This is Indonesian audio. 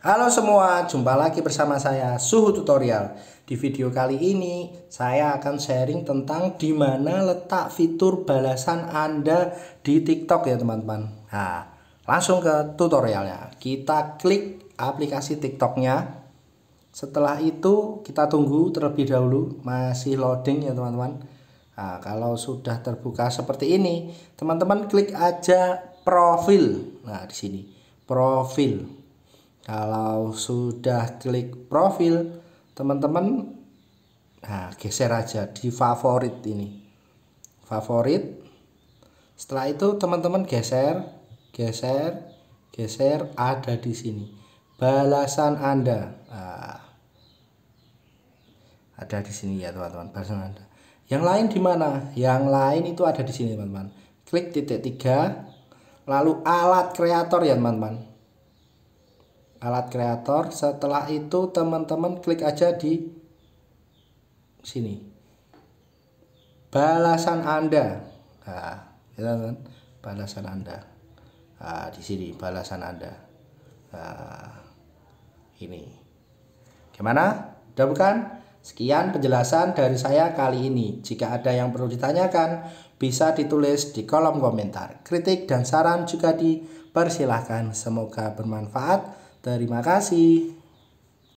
Halo semua, jumpa lagi bersama saya Suhu Tutorial. Di video kali ini saya akan sharing tentang di mana letak fitur balasan Anda di TikTok ya teman-teman. Nah, langsung ke tutorialnya. Kita klik aplikasi TikToknya. Setelah itu kita tunggu terlebih dahulu, masih loading ya teman-teman. Nah, kalau sudah terbuka seperti ini, teman-teman klik aja profil. Nah, di sini profil. Kalau sudah klik profil, teman-teman nah geser aja di favorit ini. Favorit. Setelah itu teman-teman geser, geser, geser ada di sini. Balasan Anda. Nah, ada di sini ya teman-teman, balasan Anda. Yang lain di mana? Yang lain itu ada di sini, teman-teman. Klik titik tiga, lalu alat kreator ya, teman-teman alat kreator. Setelah itu teman-teman klik aja di sini. Balasan Anda. Nah, ya kan? balasan Anda. Nah, di sini balasan Anda. Nah, ini. Gimana? Udah bukan? Sekian penjelasan dari saya kali ini. Jika ada yang perlu ditanyakan, bisa ditulis di kolom komentar. Kritik dan saran juga dipersilahkan. Semoga bermanfaat. Terima kasih.